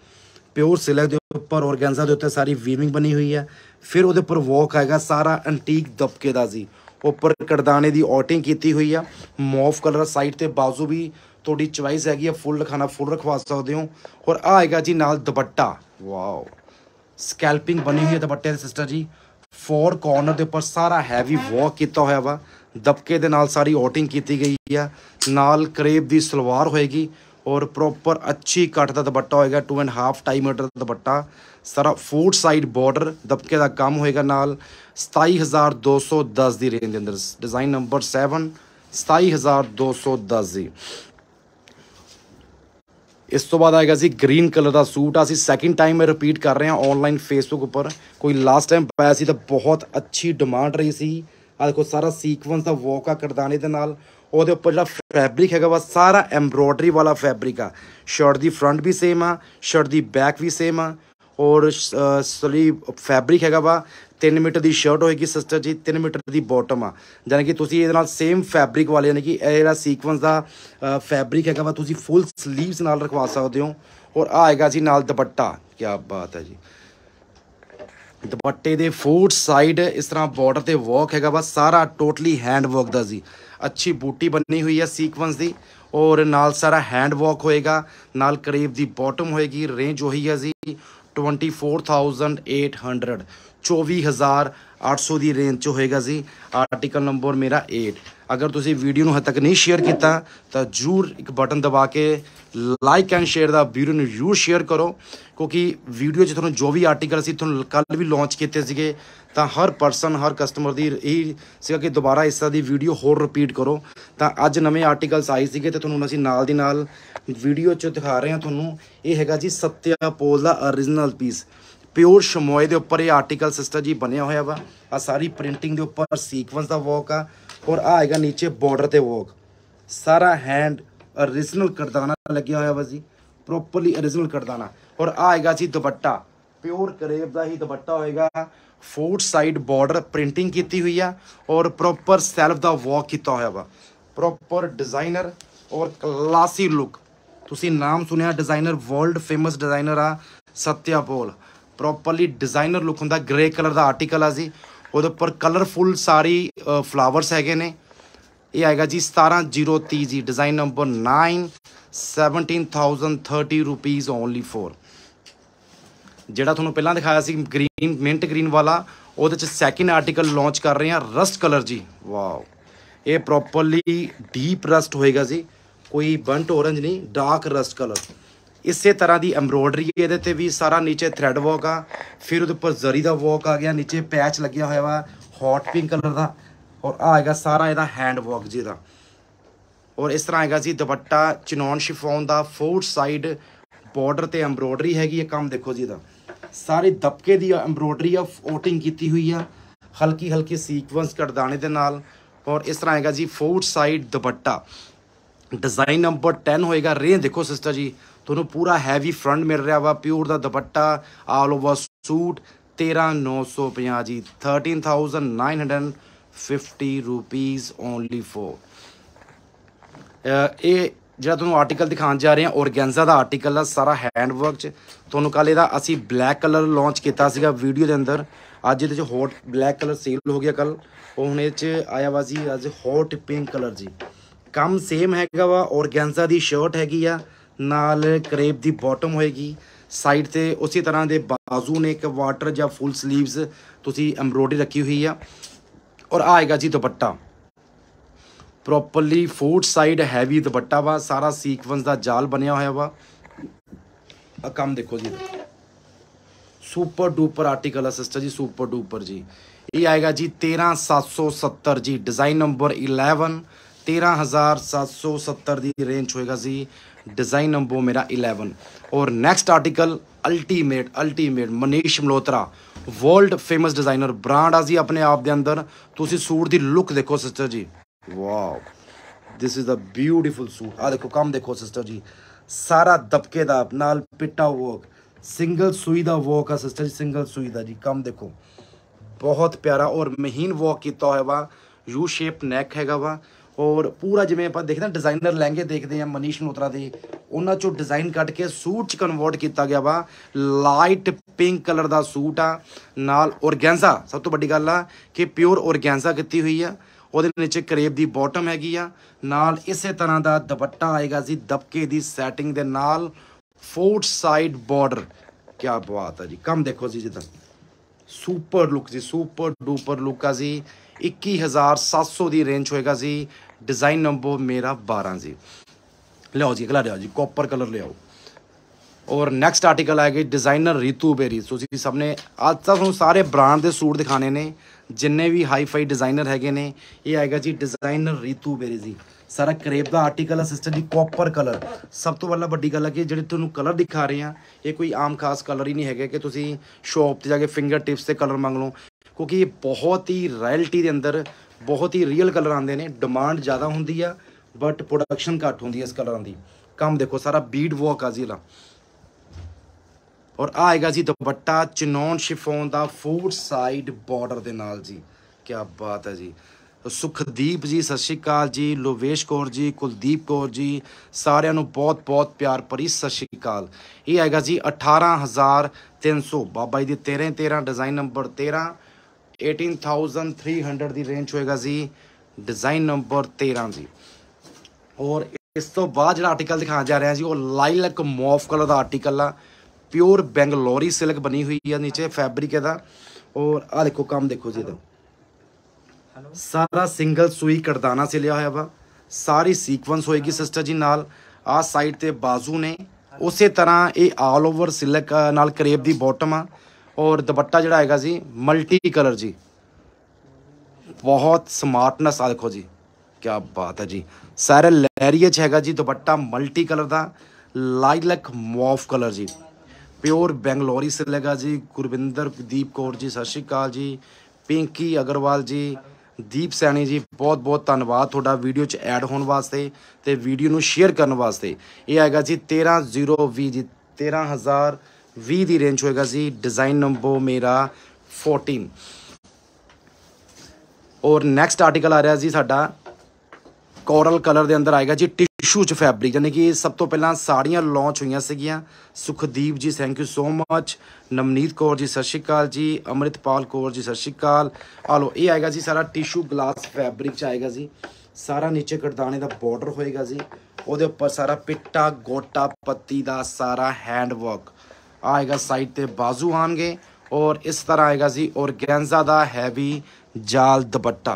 [SPEAKER 1] ਪਿਓਰ ਸਿਲਕ ਦੇ ਉੱਪਰ ਔਰਗੈਂਜ਼ਾ ਦੇ ਉੱਤੇ ਸਾਰੀ ਵੀਵਿੰਗ ਬਣੀ ਹੋਈ ਹੈ ਫਿਰ ਉਹਦੇ ਉੱਪਰ ਵੋਕ ਆਏਗਾ ਸਾਰਾ ਐਂਟੀਕ ਦਬਕੇ ਦਾ ਜੀ ਉੱਪਰ ਕਰਦਾਨੇ ਦੀ ਆਟਿੰਗ ਕੀਤੀ ਹੋਈ ਆ ਮੌਫ ਕਲਰ ਸਾਈਡ ਤੇ ਬਾਜ਼ੂ ਵੀ ਤੁਹਾਡੀ ਚੁਆਇਸ ਹੈਗੀ ਆ ਫੁੱਲ ਖਾਣਾ ਫੁੱਲ ਰਖਵਾ ਸਕਦੇ ਹੋ ਔਰ ਆ ਆਏਗਾ ਜੀ ਨਾਲ ਦੁਪੱਟਾ ਵਾਓ ਸਕੈਲਪਿੰਗ ਬਣੀ ਹੋਈ ਹੈ ਦੁਪੱਟੇ ਦੇ ਸਿਸਟਰ ਜੀ ਫੋਰ ਕਾਰਨਰ ਦੇ ਉੱਪਰ ਸਾਰਾ ਹੈਵੀ ਵਰਕ ਕੀਤਾ ਹੋਇਆ ਵਾ ਦਬਕੇ ਦੇ ਨਾਲ ਸਾਰੀ ਆਊਟਿੰਗ ਕੀਤੀ ਗਈ ਆ ਨਾਲ ਕਰੇਬ ਦੀ ਸਲਵਾਰ ਹੋਏਗੀ ਔਰ ਪ੍ਰੋਪਰ ਅੱਛੀ ਕੱਟ ਦਾ ਦੁਪੱਟਾ ਹੋਏਗਾ 2 ਐਂਡ ਹਾਫ ਟਾਈ ਮੀਟਰ ਦੁਪੱਟਾ ਸਾਰਾ ਫੂਡ ਸਾਈਡ ਬਾਰਡਰ ਦਬਕੇ ਦਾ ਕੰਮ ਹੋਏਗਾ ਨਾਲ 27210 ਦੀ ਰੇਂਜ ਦੇ ਅੰਦਰ ਡਿਜ਼ਾਈਨ ਨੰਬਰ 7 27210 ਦੀ ਇਸ ਤੋਂ ਬਾਅਦ ਆਏਗਾ ਜੀ ਗ੍ਰੀਨ ਕਲਰ ਦਾ ਸੂਟ ਆ ਸੀ ਸੈਕਿੰਡ ਟਾਈਮ ਮੈਂ ਰਿਪੀਟ ਕਰ ਰਹੇ ਆਨਲਾਈਨ ਫੇਸਬੁੱਕ ਉੱਪਰ ਕੋਈ ਲਾਸਟ ਟਾਈਮ ਪਾਇਆ ਸੀ ਤਾਂ ਬਹੁਤ ਅੱਛੀ ਡਿਮਾਂਡ ਰਹੀ ਸੀ ਆ ਦੇਖੋ ਸਾਰਾ ਸੀਕਵੈਂਸ ਦਾ ਵਰਕ ਆ ਕਰਦਾਨੇ ਦੇ ਨਾਲ ਉਹਦੇ ਉੱਪਰ ਜਿਹੜਾ ਫੈਬਰਿਕ ਹੈਗਾ ਵਾ ਸਾਰਾ ਐਮਬ੍ਰੋਇਡਰੀ ਵਾਲਾ ਫੈਬਰਿਕ ਆ ਸ਼ਰਟ ਦੀ ਫਰੰਟ ਵੀ ਸੇਮ ਆ ਸ਼ਰਟ ਦੀ ਬੈਕ ਵੀ ਸੇਮ ਆ ਔਰ ਸਲੀਵ ਫੈਬਰਿਕ ਹੈਗਾ ਵਾ 3 ਮੀਟਰ ਦੀ ਸ਼ਰਟ ਹੋਏਗੀ ਸਿਸਟਰ ਜੀ 3 ਮੀਟਰ ਦੀ ਬਾਟਮ ਆ ਯਾਨੀ ਕਿ ਤੁਸੀਂ ਇਹਦੇ ਨਾਲ ਸੇਮ ਫੈਬਰਿਕ ਵਾਲੇ ਯਾਨੀ ਕਿ ਇਹ ਜਿਹੜਾ ਸੀਕਵੈਂਸ ਦਾ ਫੈਬਰਿਕ ਹੈਗਾ ਵਾ ਤੁਸੀਂ ਫੁੱਲ ਸਲੀਵਸ ਨਾਲ ਰਖਵਾ ਸਕਦੇ ਹੋ ਔਰ ਆ ਆਏਗਾ ਜੀ ਨਾਲ ਦੁਪੱਟਾ ਕੀ ਬਾਤ ਹੈ ਜੀ ਦੁਪੱਟੇ ਦੇ ਫੂਟ ਸਾਈਡ ਇਸ ਤਰ੍ਹਾਂ ਬਾਰਡਰ ਤੇ ਵਰਕ ਹੈਗਾ ਵਾ ਸਾਰਾ ਟੋਟਲੀ ਹੈਂਡ ਵਰਕ ਦਾ ਜੀ ਅੱਛੀ ਬੂਟੀ ਬੰਨੀ ਹੋਈ ਹੈ ਸੀਕਵੈਂਸ ਦੀ ਔਰ ਨਾਲ ਸਾਰਾ ਹੈਂਡ ਵਰਕ ਹੋਏਗਾ ਨਾਲ ਕਰੀਬ ਦੀ ਬਾਟਮ ਹੋਏਗੀ ਰੇਂਜ ਉਹੀ ਹੈ ਜੀ 24800 24800 ਦੀ ਰੇਂਜ 'ਚ ਹੋਏਗਾ ਜੀ ਆਰਟੀਕਲ ਨੰਬਰ ਮੇਰਾ 8 ਅਗਰ ਤੁਸੀਂ ਵੀਡੀਓ ਨੂੰ ਹੱਦ ਤੱਕ ਨਹੀਂ ਸ਼ੇਅਰ ਕੀਤਾ ਤਾਂ ਜੂਰ ਇੱਕ ਬਟਨ ਦਬਾ ਕੇ ਲਾਈਕ ਐਂਡ ਸ਼ੇਅਰ ਦਾ ਵੀਡੀਓ ਨੂੰ ਜਰੂਰ ਸ਼ੇਅਰ ਕਰੋ ਕਿਉਂਕਿ ਵੀਡੀਓ 'ਚ ਤੁਹਾਨੂੰ ਜੋ ਵੀ ਆਰਟੀਕਲ ਅਸੀਂ ਤੁਹਾਨੂੰ ਕੱਲ ਵੀ ਲਾਂਚ ਕੀਤੇ ਸੀਗੇ ਤਾਂ ਹਰ ਪਰਸਨ ਹਰ ਕਸਟਮਰ ਦੀ ਇਹ ਸੀਗਾ ਕਿ ਦੁਬਾਰਾ ਇਸ ਤਰ੍ਹਾਂ ਦੀ ਵੀਡੀਓ ਹੋਰ ਰਿਪੀਟ ਕਰੋ ਤਾਂ ਅੱਜ ਨਵੇਂ ਆਰਟੀਕਲਸ ਆਏ ਸੀਗੇ ਤੇ ਤੁਹਾਨੂੰ ਅਸੀਂ ਨਾਲ ਦੀ ਨਾਲ ਵੀਡੀਓ 'ਚ ਦਿਖਾ ਰਹੇ ਹਾਂ ਤੁਹਾਨੂੰ ਇਹ ਹੈਗਾ ਜੀ ਸਤਿਆ ਪੋਲ ਦਾ origignal ਪੀਸ ਪਿਓਰ ਸ਼ਮੋਏ ਦੇ ਉੱਪਰ ਇਹ ਆਰਟੀਕਲ ਸਿਸਟਰ ਜੀ ਬਣਿਆ ਹੋਇਆ ਵਾ ਆ ਸਾਰੀ ਪ੍ਰਿੰਟਿੰਗ ਦੇ ਉੱਪਰ ਸੀਕੁਐਂਸ ਦਾ ਵਰਕ ਆ ਔਰ ਆ ਆਏਗਾ ਨੀਚੇ ਬਾਰਡਰ ਤੇ ਵਰਕ ਸਾਰਾ ਹੈਂਡ ओरिजिनल करदाना ਲੱਗਿਆ ਹੋਇਆ ਵਾ ਜੀ ਪ੍ਰੋਪਰਲੀ ओरिजिनल ਕਰਦਾਨਾ ਔਰ ਆ ਆਏਗਾ ਜੀ ਦੁਪੱਟਾ ਪਿਓਰ ਕਰੇਬ ਦਾ ਹੀ ਦੁਪੱਟਾ ਹੋਏਗਾ ਫੋਰ ਸਾਈਡ ਬਾਰਡਰ ਪ੍ਰਿੰਟਿੰਗ ਕੀਤੀ ਹੋਈ ਆ ਔਰ ਪ੍ਰੋਪਰ ਸੈਲਫ ਦਾ ਵਰਕ ਕੀਤਾ ਹੋਇਆ ਵਾ ਪ੍ਰੋਪਰ ਡਿਜ਼ਾਈਨਰ ਔਰ ਕਲਾਸੀ ਲੁੱਕ ਤੁਸੀਂ ਨਾਮ ਸੁਣਿਆ ਡਿਜ਼ਾਈਨਰ ਵਰਲਡ ਫੇਮਸ ਡਿਜ਼ਾਈਨਰ ਆ Satya Paul properly designer look ਹੁੰਦਾ ਗ੍ਰੇ ਕਲਰ ਦਾ ਆਰਟੀਕਲ ਆ ਜੀ ਉਹਦੇ ਉੱਪਰ ਕਲਰਫੁੱਲ ਸਾਰੀ ਫਲਾਵਰਸ ਹੈਗੇ ਨੇ ਇਹ ਆਏਗਾ ਜੀ 17030 ਜੀ design number 9 17030 rupees only for ਜਿਹੜਾ ਤੁਹਾਨੂੰ ਪਹਿਲਾਂ ਦਿਖਾਇਆ ਸੀ ਗ੍ਰੀਨ ਮਿੰਟ ਗ੍ਰੀਨ ਵਾਲਾ ਉਹਦੇ ਚ ਸੈਕਿੰਡ ਆਰਟੀਕਲ ਲਾਂਚ ਕਰ ਰਹੇ ਹਾਂ ਰਸਟ ਕਲਰ ਜੀ ਵਾਓ ਇਹ ਪ੍ਰੋਪਰਲੀ ਡੀਪ ਰਸਟ ਹੋਏਗਾ ਜੀ ਕੋਈ ਬੰਟ ਔਰੇਂਜ ਨਹੀਂ ਡਾਰਕ ਰਸਟ ਕਲਰ ਇਸੇ ਤਰ੍ਹਾਂ ਦੀ ਐਮਬ੍ਰੋਇਡਰੀ ਇਹਦੇ ਤੇ ਵੀ ਸਾਰਾ ਨੀਚੇ ਥ੍ਰੈਡ ਵਰਕ ਆ ਫਿਰ ਉਹਦੇ ਉੱਪਰ ਜ਼ਰੀ ਦਾ ਵਰਕ ਆ ਗਿਆ ਨੀਚੇ ਪੈਚ ਲੱਗਿਆ ਹੋਇਆ ਵਾ ਹੌਟ ਪਿੰਕ ਕਲਰ ਦਾ ਔਰ ਆ ਆਏਗਾ ਸਾਰਾ ਇਹਦਾ ਹੈਂਡ ਵਰਕ ਜੀ ਦਾ ਔਰ ਇਸ ਤਰ੍ਹਾਂ ਆਏਗਾ ਜੀ ਦੁਪੱਟਾ ਚਨੌਨ ਸ਼ਿਫੋਨ ਦਾ ਫੋਰ ਸਾਈਡ ਬਾਰਡਰ ਤੇ ਐਮਬ੍ਰੋਇਡਰੀ ਹੈਗੀ ਇਹ ਕੰਮ ਦੇਖੋ ਜੀ ਦਾ ਸਾਰੇ ਦਬਕੇ ਦੀ ਐਮਬ੍ਰੋਇਡਰੀ ਆ ਫੋਟਿੰਗ ਕੀਤੀ ਹੋਈ ਆ ਹਲਕੀ ਹਲਕੀ ਸੀਕਵੈਂਸ ਕਰਦਾਣੇ ਦੇ ਨਾਲ ਔਰ ਇਸ ਤਰ੍ਹਾਂ ਆਏਗਾ ਜੀ four side dupatta design number 10 ਹੋਏਗਾ ਰੇ ਦੇਖੋ ਸਿਸਟਰ ਜੀ ਤੁਹਾਨੂੰ ਪੂਰਾ ਹੈਵੀ ਫਰੰਟ ਮਿਲ ਰਿਹਾ ਵਾ ਪਿਓਰ ਦਾ ਦੁਪੱਟਾ ਆਲ ਓਵਰ ਸੂਟ 13950 ਜੀ 13950 ਰੁਪੀਸ ਓਨਲੀ ਫੋਰ ਇਹ ਜਿਹੜਾ ਤੁਹਾਨੂੰ ਆਰਟੀਕਲ ਦਿਖਾਉਣ ਜਾ ਰਹੇ ਹਾਂ ਔਰਗੈਂਜ਼ਾ ਦਾ ਆਰਟੀਕਲ ਆ ਸਾਰਾ ਹੈਂਡ ਵਰਕ ਚ ਤੁਹਾਨੂੰ ਕੱਲ ਇਹਦਾ ਅਸੀਂ ਬਲੈਕ ਕਲਰ ਲਾਂਚ ਕੀਤਾ ਸੀਗਾ ਵੀਡੀਓ ਦੇ ਅੰਦਰ ਅੱਜ ਇਹਦੇ ਚ ਹੌਟ ਬਲੈਕ ਕਲਰ ਸੇਲ ਹੋ ਗਿਆ ਕੱਲ ਹੁਣ ਇਹ ਚ ਆਇਆ ਵਾ ਜੀ ਅੱਜ ਹੌਟ ਪਿੰਕ ਕਲਰ ਜੀ ਕੰਮ ਸੇਮ ਹੈਗਾ ਵਾ ਔਰਗੈਂਜ਼ਾ ਦੀ ਸ਼ਰਟ ਹੈਗੀ ਆ ਨਾਲ ਕਰੇਪ ਦੀ ਬਾਟਮ ਹੋਏਗੀ ਸਾਈਡ ਤੇ ਉਸੇ ਤਰ੍ਹਾਂ ਦੇ ਬਾਜ਼ੂ ਨੇ ਇੱਕ ਵਾਟਰ ਜਾਂ ਫੁੱਲ ਸਲੀਵਸ ਤੁਸੀਂ ਐਮਬ੍ਰੋਇਡਰੀ ਰੱਖੀ ਹੋਈ ਆ ਔਰ ਆਏਗਾ ਜੀ dupatta properly fourth side heavy dupatta ਵਾ ਸਾਰਾ ਸੀਕਵੈਂਸ ਦਾ ਜਾਲ ਬਣਿਆ ਹੋਇਆ ਵਾ ਆ ਕੰਮ ਦੇਖੋ ਜੀ ਸੁਪਰ ਡੂਪਰ ਆਰਟੀਕਲ ਆ ਸਿਸਟਰ ਜੀ ਸੁਪਰ ਡੂਪਰ ਜੀ ਇਹ ਆਏਗਾ ਜੀ 13770 ਜੀ ਡਿਜ਼ਾਈਨ ਨੰਬਰ 11 13770 ਦੀ ਰੇਂਜ ਹੋਏਗਾ ਜੀ ਡਿਜ਼ਾਈਨ ਨੰਬਰ ਮੇਰਾ 11 ਔਰ next article ultimate ultimate Manish Malhotra world famous designer brand ਆ ਜੀ ਆਪਣੇ ਆਪ ਦੇ ਅੰਦਰ ਤੁਸੀਂ ਸੂਟ ਦੀ ਲੁੱਕ ਦੇਖੋ ਸਿਸਟਰ ਜੀ wow this is a beautiful suit ਆ ਦੇਖੋ ਕੰਮ ਦੇਖੋ ਸਿਸਟਰ ਜੀ ਸਾਰਾ ਦਬਕੇ ਦਾ ਨਾਲ ਪਿੱਟਾ ਵਰਕ ਸਿੰਗਲ ਸੂਈ ਦਾ ਵਰਕ ਆ ਸਿਸਟਰ ਜੀ ਸਿੰਗਲ ਸੂਈ ਦਾ ਜੀ ਕੰਮ ਦੇਖੋ ਬਹੁਤ ਪਿਆਰਾ ਔਰ ਮਹੀਨ ਵਰਕ ਕੀਤਾ ਹੋਇਆ ਵਾ ਯੂ ਸ਼ੇਪ ਨੈਕ ਹੈਗਾ ਵਾ ਔਰ ਪੂਰਾ ਜਿਵੇਂ ਆਪਾਂ ਦੇਖਦੇ ਹਾਂ ਡਿਜ਼ਾਈਨਰ ਲਹਿੰਗੇ ਦੇਖਦੇ ਹਾਂ ਮਨੀਸ਼ ਨੋਤਰਾ ਦੇ ਉਹਨਾਂ ਚੋਂ ਡਿਜ਼ਾਈਨ ਕੱਟ ਕੇ ਸੂਟ ਚ ਕਨਵਰਟ ਕੀਤਾ ਗਿਆ ਵਾ ਲਾਈਟ ਪਿੰਕ ਕਲਰ ਦਾ ਸੂਟ ਆ ਨਾਲ ਔਰਗੈਂਜ਼ਾ ਸਭ ਤੋਂ ਵੱਡੀ ਗੱਲ ਆ ਕਿ ਪਿਓਰ ਔਰਗੈਂਜ਼ਾ ਕੀਤੀ ਹੋਈ ਆ ਉਹਦੇ ਨੀਚੇ ਕਰੇਪ ਦੀ ਬਾਟਮ ਹੈਗੀ ਆ ਨਾਲ ਇਸੇ ਤਰ੍ਹਾਂ ਦਾ ਦੁਪੱਟਾ ਆਏਗਾ ਜੀ ਦਬਕੇ ਦੀ ਸੈਟਿੰਗ ਦੇ ਨਾਲ ਫੋਰਥ ਸਾਈਡ ਬਾਰਡਰ ਕੀ ਬਾਤ ਆ ਜੀ ਕੰਮ ਦੇਖੋ ਜੀ ਜਿੱਦਾਂ ਸੁਪਰ ਲੁੱਕ ਜੀ ਸੁਪਰ ਡੂਪਰ ਲੁੱਕ ਆ ਜੀ 21700 ਦੀ ਰੇਂਜ ਹੋਏਗਾ ਜੀ ਡਿਜ਼ਾਈਨ ਨੰਬਰ ਮੇਰਾ 12 ਜੀ ਲਿਆਓ ਜੀ ਅਗਲਾ ਲਿਆਓ ਜੀ ਕਾਪਰ ਕਲਰ ਲਿਆਓ ਔਰ ਨੈਕਸਟ ਆਰਟੀਕਲ ਆਏਗਾ ਡਿਜ਼ਾਈਨਰ ਰੀਤੂ ਬੇਰੀ ਜੀ ਸਭ ਨੇ ਅੱਜ ਤੱਕ ਤੁਹਾਨੂੰ ਸਾਰੇ ਬ੍ਰਾਂਡ ਦੇ ਸੂਟ ਦਿਖਾਣੇ ਨੇ ਜਿੰਨੇ ਵੀ ਹਾਈ ਫਾਈ ਡਿਜ਼ਾਈਨਰ ਹੈਗੇ ਨੇ ਇਹ ਆਏਗਾ ਜੀ ਡਿਜ਼ਾਈਨਰ ਰੀਤੂ ਬੇਰੀ ਜੀ ਸਾਰਾ ਕਰੇਬ ਦਾ ਆਰਟੀਕਲ ਹੈ ਸਿਸਟਰ ਜੀ ਕਾਪਰ ਕਲਰ ਸਭ ਤੋਂ ਵੱਡਾ ਵੱਡੀ ਗੱਲ ਹੈ ਕਿ ਜਿਹੜੇ ਤੁਹਾਨੂੰ ਕਲਰ ਦਿਖਾ ਰਹੇ ਆ ਇਹ ਕੋਈ ਆਮ ਖਾਸ ਕਲਰ ਹੀ ਨਹੀਂ ਹੈਗੇ ਕਿ ਤੁਸੀਂ ਸ਼ਾਪ ਤੇ ਜਾ ਕੇ ਫਿੰਗਰ ਟਿਪਸ ਤੇ ਕਲਰ ਮੰਗ ਲਓ ਕਿਉਂਕਿ ਇਹ ਬਹੁਤ ਹੀ ਰਾਇਲਟੀ ਦੇ ਅੰਦਰ ਬਹੁਤ ਹੀ ਰੀਅਲ ਕਲਰ ਆਉਂਦੇ ਨੇ ਡਿਮਾਂਡ ਜ਼ਿਆਦਾ ਹੁੰਦੀ ਆ ਬਟ ਪ੍ਰੋਡਕਸ਼ਨ ਘੱਟ ਹੁੰਦੀ ਹੈ ਇਸ ਕਲਰਾਂ ਦੀ ਕੰਮ ਦੇਖੋ ਸਾਰਾ ਬੀਡ ਵਰਕ ਆ ਜੀ ਲਾ ਔਰ ਆਏਗਾ ਜੀ ਦੁਪੱਟਾ ਚਨੌਨ ਸ਼ਿਫੋਨ ਦਾ ਫੂਡ ਸਾਈਡ ਬਾਰਡਰ ਦੇ ਨਾਲ ਜੀ ਕੀ ਬਾਤ ਹੈ ਜੀ ਸੁਖਦੀਪ ਜੀ ਸਤਿ ਸ਼੍ਰੀ ਅਕਾਲ ਜੀ ਲੋਵੇਸ਼ ਕੌਰ ਜੀ ਕੁਲਦੀਪ ਕੌਰ ਜੀ ਸਾਰਿਆਂ ਨੂੰ ਬਹੁਤ-ਬਹੁਤ ਪਿਆਰ ਭਰੀ ਸਤਿ ਸ਼੍ਰੀ ਅਕਾਲ ਇਹ ਆਏਗਾ ਜੀ 18300 ਬਾਬਾ ਜੀ ਦੇ 13 13 ਡਿਜ਼ਾਈਨ ਨੰਬਰ 13 18300 ਦੀ ਰੇਂਜ ਹੋਏਗਾ ਜੀ ਡਿਜ਼ਾਈਨ ਨੰਬਰ 13 ਜੀ ਔਰ ਇਸ ਤੋਂ ਬਾਅਦ ਜਿਹੜਾ ਆਰਟੀਕਲ ਦਿਖਾਉਣ ਜਾ ਰਿਹਾ ਜੀ ਉਹ ਲਾਈਲਕ ਮੌਫ ਕਲਰ ਦਾ ਆਰਟੀਕਲ ਆ ਪਿਓਰ ਬੈਂਗਲੋਰੀ ਸਿਲਕ ਬਣੀ ਹੋਈ ਆ ਨੀਚੇ ਫੈਬਰਿਕ ਇਹਦਾ ਔਰ ਆ ਦੇਖੋ ਕੰਮ ਦੇਖੋ ਜੀ ਇਹਦਾ ਸਾਰਾ ਸਿੰਗਲ ਸੂਈ ਕਰਦਾਨਾ ਸੇ ਲਿਆ ਹੋਇਆ ਵਾ ਸਾਰੀ ਸੀਕਵੈਂਸ ਹੋਏਗੀ ਸਿਸਟਰ ਜੀ ਨਾਲ ਆ ਸਾਈਡ ਤੇ ਬਾਜ਼ੂ ਨੇ ਉਸੇ ਤਰ੍ਹਾਂ ਇਹ ਆਲ ਓਵਰ ਸਿਲਕ ਨਾਲ ਕਰੇਪ ਦੀ ਬਾਟਮ ਆ ਔਰ ਦੁਪੱਟਾ ਜਿਹੜਾ ਹੈਗਾ ਸੀ ਮਲਟੀ ਕਲਰ ਜੀ ਬਹੁਤ ਸਮਾਰਟਨੈਸ ਆ ਦੇਖੋ ਜੀ ਕੀ ਬਾਤ ਹੈ ਜੀ ਸਾਰੇ ਲੈਰੀਆ ਚ ਹੈਗਾ ਜੀ ਦੁਪੱਟਾ ਮਲਟੀ ਕਲਰ ਦਾ ਲਾਈਲਕ ਮੌਫ ਕਲਰ ਜੀ ਪਿਓਰ ਬੈਂਗਲੌਰੀ ਸੇ ਲਗਾ ਜੀ ਗੁਰਵਿੰਦਰ ਦੀਪ ਕੌਰ ਜੀ ਸਤਿ ਸ਼੍ਰੀ ਅਕਾਲ ਜੀ ਪਿੰਕੀ ਅਗਰਵਾਲ ਜੀ ਦੀਪ ਸੈਣੀ ਜੀ ਬਹੁਤ ਬਹੁਤ ਧੰਨਵਾਦ ਤੁਹਾਡਾ ਵੀਡੀਓ 'ਚ ਐਡ ਹੋਣ ਵਾਸਤੇ ਤੇ ਵੀਡੀਓ ਨੂੰ ਸ਼ੇਅਰ ਕਰਨ ਵਾਸਤੇ ਇਹ ਆਏਗਾ ਜੀ 13020 ਜੀ 13000 20 ਦੀ ਰੇਂਜ ਹੋਏਗਾ ਜੀ ਡਿਜ਼ਾਈਨ ਨੰਬਰ ਮੇਰਾ 14 ਔਰ ਨੈਕਸਟ ਆਰਟੀਕਲ ਆ ਰਿਹਾ ਜੀ ਸਾਡਾ ਕੋਰਲ ਕਲਰ ਦੇ ਅੰਦਰ ਆਏਗਾ ਜੀ ਟਿਸ਼ੂ ਚ ਫੈਬਰਿਕ ਯਾਨੀ ਕਿ ਸਭ ਤੋਂ ਪਹਿਲਾਂ ਸਾੜੀਆਂ ਲਾਂਚ ਹੋਈਆਂ ਸੀਗੀਆਂ Sukhdeep ji thank you so much Namneet Kaur ji ਸਤਿ ਸ਼੍ਰੀ ਅਕਾਲ ਜੀ ਅਮਰਿਤਪਾਲ ਕੌਰ ਜੀ ਸਤਿ ਸ਼੍ਰੀ ਅਕਾਲ ਆ ਲੋ ਇਹ ਆਏਗਾ ਜੀ ਸਾਰਾ ਟਿਸ਼ੂ ਗਲਾਸ ਫੈਬਰਿਕ ਚ ਆਏਗਾ ਜੀ ਸਾਰਾ ਨੀਚੇ ਕਟਦਾਣੇ ਦਾ ਬਾਰਡਰ ਹੋਏਗਾ ਜੀ ਉਹਦੇ ਉੱਪਰ ਸਾਰਾ ਪਿੱਟਾ ਗੋਟਾ ਪੱਤੀ ਦਾ ਸਾਰਾ ਹੈਂਡ ਵਰਕ ਆਏਗਾ ਸਾਈਡ ਤੇ ਬਾਜ਼ੂ ਆਣਗੇ और इस तरह आएगा जी और गेंजा दा हैवी जाल दुपट्टा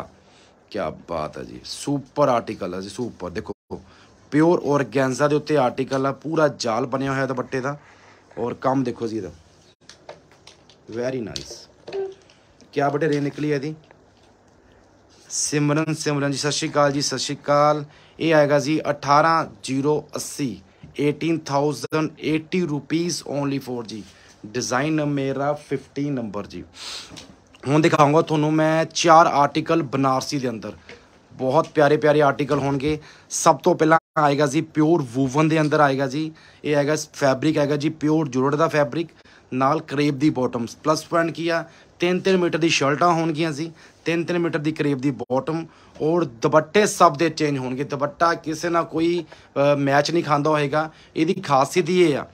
[SPEAKER 1] क्या बात है जी सुपर आर्टिकल है जी सुपर देखो प्योर और गेंजा ਦੇ ਉੱਤੇ ਆਰਟੀਕਲ ਆ ਪੂਰਾ ਜਾਲ ਬਣਿਆ ਹੋਇਆ ਦੁਪੱਟੇ ਦਾ ਔਰ ਕੰਮ ਦੇਖੋ ਜੀ ਇਹਦਾ ਵੈਰੀ ਨਾਈਸ ਕਿਆ ਬਟੇ ਰੇ ਨਿਕਲੀ ਹੈ ਦੀ ਸਿਮਰਨ ਸਿਮਰਨ ਜੀ ਸਤਿ ਸ਼੍ਰੀ ਅਕਾਲ ਜੀ ਸਤਿ ਸ਼੍ਰੀ ਅਕਾਲ ਇਹ ਆਏਗਾ ਜੀ 18080 18080 ਰੁਪੀਸ ਓਨਲੀ 4G ਡਿਜ਼ਾਈਨ ਮੇਰਾ 15 ਨੰਬਰ ਜੀ ਹੁਣ ਦਿਖਾਉਂਗਾ ਤੁਹਾਨੂੰ ਮੈਂ ਚਾਰ ਆਰਟੀਕਲ ਬਨਾਰਸੀ ਦੇ ਅੰਦਰ ਬਹੁਤ ਪਿਆਰੇ ਪਿਆਰੇ ਆਰਟੀਕਲ ਹੋਣਗੇ ਸਭ ਤੋਂ ਪਹਿਲਾਂ ਆਏਗਾ ਜੀ ਪਿਓਰ ਵੂਵਨ ਦੇ ਅੰਦਰ ਆਏਗਾ ਜੀ ਇਹ ਹੈਗਾ ਫੈਬਰਿਕ ਆਏਗਾ ਜੀ ਪਿਓਰ ਜੁਰੜ ਦਾ ਫੈਬਰਿਕ ਨਾਲ ਕਰੇਪ ਦੀ ਬਾਟਮਸ ਪਲੱਸ ਪੁਆਇੰਟ ਕੀ ਆ 3-3 ਮੀਟਰ ਦੀ ਸ਼ਰਟਾਂ ਹੋਣਗੀਆਂ ਸੀ 3-3 ਮੀਟਰ ਦੀ ਕਰੀਬ ਦੀ ਬਾਟਮ ਔਰ ਦੁਪੱਟੇ ਸਭ ਦੇ ਚੇਂਜ ਹੋਣਗੇ ਦੁਪੱਟਾ ਕਿਸੇ ਨਾਲ ਕੋਈ ਮੈਚ ਨਹੀਂ ਖਾਂਦਾ ਹੋਏਗਾ ਇਹਦੀ ਖਾਸੀਅਤ ਇਹ ਆ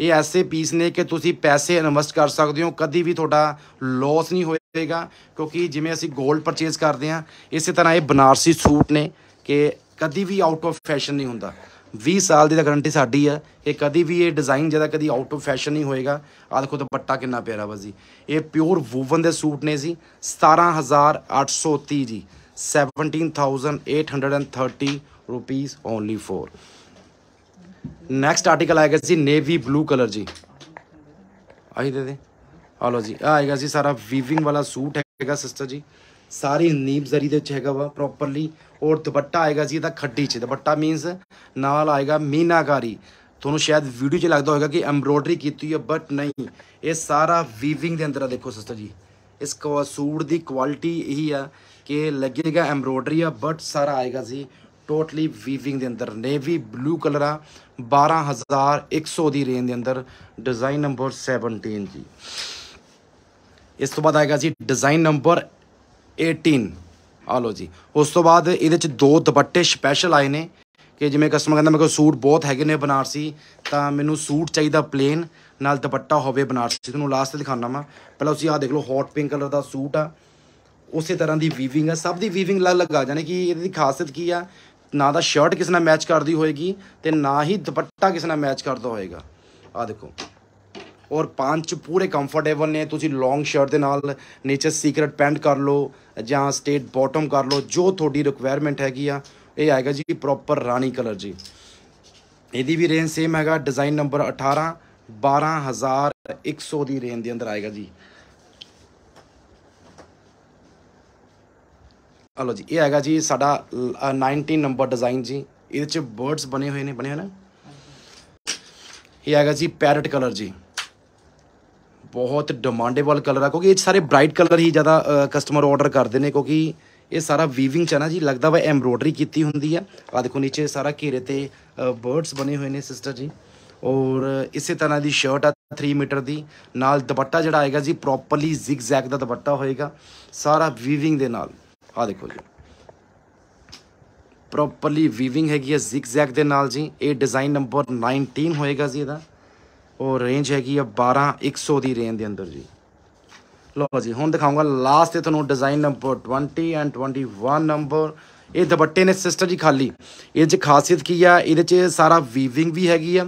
[SPEAKER 1] ਇਹ ਐਸੇ ਪੀਸ ਨੇ ਕਿ ਤੁਸੀਂ ਪੈਸੇ ਇਨਵੈਸਟ ਕਰ ਸਕਦੇ ਹੋ ਕਦੀ ਵੀ ਤੁਹਾਡਾ ਲਾਸ ਨਹੀਂ ਹੋਏਗਾ ਕਿਉਂਕਿ ਜਿਵੇਂ ਅਸੀਂ 골ਡ ਪਰਚੇਸ ਕਰਦੇ ਆ ਇਸੇ ਤਰ੍ਹਾਂ ਇਹ ਬਨਾਰਸੀ ਸੂਟ ਨੇ ਕਿ ਕਦੀ ਵੀ ਆਊਟ ਆਫ ਫੈਸ਼ਨ ਨਹੀਂ ਹੁੰਦਾ 20 ਸਾਲ ਦੀ ਤਾਂ ਗਾਰੰਟੀ ਸਾਡੀ ਆ ਇਹ ਕਦੀ ਵੀ ਇਹ ਡਿਜ਼ਾਈਨ ਜਿਹੜਾ ਕਦੀ ਆਊਟ ਆਫ ਫੈਸ਼ਨ ਨਹੀਂ ਹੋਏਗਾ ਆ ਦੇਖੋ ਦੁਪੱਟਾ ਕਿੰਨਾ ਪਿਆਰਾ ਵਾ ਜੀ ਇਹ ਪਿਓਰ ਵੂਵਨ ਦੇ ਸੂਟ ਨੇ ਜੀ 17830 ਜੀ 17830 rupees only for next article ਆਏਗਾ ਜੀ ਨੇਵੀ ਬਲੂ ਕਲਰ ਜੀ ਆਹੀ ਦੇ ਦੇ ਆ ਲੋ ਜੀ ਆ ਆਏਗਾ ਜੀ ਸਾਰਾ ਵੀਵਿੰਗ ਵਾਲਾ ਸੂਟ ਹੈਗਾ ਸਿਸਟਰ ਜੀ ਸਾਰੀ ਨੀਬ ਜ਼ਰੀ ਦੇ ਵਿੱਚ ਹੈਗਾ ਵਾ ਪ੍ਰੋਪਰਲੀ ਔਰ ਦੁਪੱਟਾ ਆਏਗਾ ਜੀ ਇਹਦਾ ਖੱਡੀ 'ਚ ਦੁਪੱਟਾ ਮੀਨਸ ਨਾਲ ਆਏਗਾ ਮੀਨਾਕਾਰੀ ਤੁਹਾਨੂੰ ਸ਼ਾਇਦ ਵੀਡੀਓ 'ਚ ਲੱਗਦਾ ਹੋਵੇਗਾ ਕਿ ਐਮਬ੍ਰੋਇਡਰੀ ਕੀਤੀ ਹੈ ਬਟ ਨਹੀਂ ਇਹ ਸਾਰਾ ਵੀਵਿੰਗ ਦੇ ਅੰਦਰ ਆ ਦੇਖੋ ਸਿਸਟਰ ਜੀ ਇਸ ਸੂਟ ਦੀ ਕੁਆਲਿਟੀ ਇਹੀ ਆ ਕਿ ਲੱਗੇਗਾ ਐਮਬ੍ਰੋਇਡਰੀ ਆ ਬਟ ਸਾਰਾ ਆਏਗਾ ਜੀ ਟੋਟਲੀ ਵੀਵਿੰਗ ਦੇ ਅੰਦਰ ਨੇਵੀ ਬਲੂ ਕਲਰ ਆ 12100 ਦੀ ਰੇਂਜ ਦੇ ਅੰਦਰ ਡਿਜ਼ਾਈਨ ਨੰਬਰ 17 ਜੀ ਇਸ ਤੋਂ ਬਾਅਦ ਆਏਗਾ ਜੀ ਡਿਜ਼ਾਈਨ ਨੰਬਰ 18 ਆ ਲੋ ਜੀ ਉਸ ਤੋਂ ਬਾਅਦ ਇਹਦੇ ਚ ਦੋ ਦੁਪੱਟੇ ਸਪੈਸ਼ਲ ਆਏ ਨੇ ਕਿ ਜਿਵੇਂ ਕਸਟਮਰ ਕਹਿੰਦਾ ਮੇਰੇ ਕੋਲ ਸੂਟ ਬਹੁਤ ਹੈਗੇ ਨੇ ਬਨਾਰਸੀ ਤਾਂ ਮੈਨੂੰ ਸੂਟ ਚਾਹੀਦਾ ਪਲੇਨ ਨਾਲ ਦੁਪੱਟਾ ਹੋਵੇ ਬਨਾਰਸੀ ਤੁਹਾਨੂੰ ਲਾਸਟ ਤੇ ਦਿਖਾਣਾ ਮੈਂ ਪਹਿਲਾਂ ਤੁਸੀਂ ਆਹ ਦੇਖ ਲਓ ਹੌਟ ਪਿੰਕ ਕਲਰ ਦਾ ਸੂਟ ਆ ਉਸੇ ਤਰ੍ਹਾਂ ਦੀ ਵੀਵਿੰਗ ਆ ਸਭ ਦੀ ਵੀਵਿੰਗ ਲੱਗ ਲੱਗਾ ਜਾਨੀ ਕਿ ਇਹਦੀ ਖਾਸੀਅਤ ਕੀ ਆ ਨਾ ਦਾ ਸ਼ਰਟ ਕਿਸ ਨਾਲ ਮੈਚ ਕਰਦੀ ਹੋਏਗੀ ਤੇ ਨਾ ਹੀ ਦੁਪੱਟਾ ਕਿਸ ਨਾਲ ਮੈਚ ਕਰਦਾ ਹੋਏਗਾ ਆ ਦੇਖੋ ਔਰ ਪੰਜ ਪੂਰੇ ਕੰਫਰਟੇਬਲ ਨੇ ਤੁਸੀਂ ਲੌਂਗ ਸ਼ਰਟ ਦੇ ਨਾਲ ਨੇਚਰ ਸੀਕਰਟ ਪੈਂਟ ਕਰ ਲਓ ਜਾਂ ਸਟੇਟ ਬਾਟਮ ਕਰ ਲਓ ਜੋ ਤੁਹਾਡੀ ਰਿਕੁਆਇਰਮੈਂਟ ਹੈਗੀ ਆ ਇਹ ਆਏਗਾ ਜੀ ਪ੍ਰੋਪਰ ਰਾਣੀ ਕਲਰ ਜੀ ਇਹਦੀ ਵੀ ਰੇਂਜ ਸੇਮ ਹੈਗਾ ਡਿਜ਼ਾਈਨ ਨੰਬਰ 18 12100 ਦੀ ਰੇਂਜ ਦੇ ਅੰਦਰ ਆਏਗਾ ਜੀ ਹਲੋ ਜੀ ਇਹ ਆਏਗਾ ਜੀ ਸਾਡਾ 19 ਨੰਬਰ ਡਿਜ਼ਾਈਨ ਜੀ ਇਹਦੇ ਚ ਬਰਡਸ ਬਣੇ ਹੋਏ ਨੇ ਬਣੇ ਹੋਏ ਨਾ ਇਹ ਆਏਗਾ ਜੀ ਪੈਰਟ ਕਲਰ ਜੀ ਬਹੁਤ ਡਿਮਾਂਡੇਬਲ ਕਲਰ ਆ ਕਿਉਂਕਿ ਇਹ ਸਾਰੇ ਬ੍ਰਾਈਟ ਕਲਰ ਹੀ ਜ਼ਿਆਦਾ ਕਸਟਮਰ ਆਰਡਰ ਕਰਦੇ ਨੇ ਕਿਉਂਕਿ ਇਹ ਸਾਰਾ ਵੀਵਿੰਗ ਚ ਨਾ ਜੀ ਲੱਗਦਾ ਵਾ ਐਮਬ੍ਰੋਇਡਰੀ ਕੀਤੀ ਹੁੰਦੀ ਆ ਆ ਦੇਖੋ ਨੀਚੇ ਸਾਰਾ ਘੇਰੇ ਤੇ ਬਰਡਸ ਬਣੇ ਹੋਏ ਨੇ ਸਿਸਟਰ ਜੀ ਔਰ ਇਸੇ ਤਰ੍ਹਾਂ ਦੀ ਸ਼ਰਟ ਆ 3 ਮੀਟਰ ਦੀ ਨਾਲ ਦੁਪੱਟਾ ਜਿਹੜਾ ਆਏਗਾ ਜੀ ਪ੍ਰੋਪਰਲੀ ਜ਼ਿਗਜ਼ੈਗ ਦਾ ਦੁਪੱਟਾ ਹੋਏਗਾ ਸਾਰਾ ਵੀਵਿੰਗ ਦੇ ਨਾਲ ਆ ਦੇਖੋ ਜੀ ਪ੍ਰੋਪਰਲੀ ਵੀਵਿੰਗ ਹੈਗੀ ਹੈ ਜ਼ਿਗਜ਼ੈਗ ਦੇ ਨਾਲ ਜੀ ਇਹ ਡਿਜ਼ਾਈਨ ਨੰਬਰ 19 ਹੋਏਗਾ ਜੀ ਇਹਦਾ ਉਹ ਰੇਂਜ ਹੈਗੀ ਆ 12 100 ਦੀ ਰੇਂਜ ਦੇ ਅੰਦਰ ਜੀ ਲਓ ਜੀ ਹੁਣ ਦਿਖਾਉਂਗਾ ਲਾਸਟ ਤੇ ਤੁਹਾਨੂੰ ਡਿਜ਼ਾਈਨ ਨੰਬਰ 20 ਐਂਡ 21 ਨੰਬਰ ਇਹ ਦੁਪੱਟੇ ਨੇ ਸਿਸਟਰ ਜੀ ਖਾਲੀ ਇਹ ਚ ਖਾਸੀਅਤ ਕੀ ਆ ਇਹਦੇ ਚ ਸਾਰਾ ਵੀਵਿੰਗ ਵੀ ਹੈਗੀ ਆ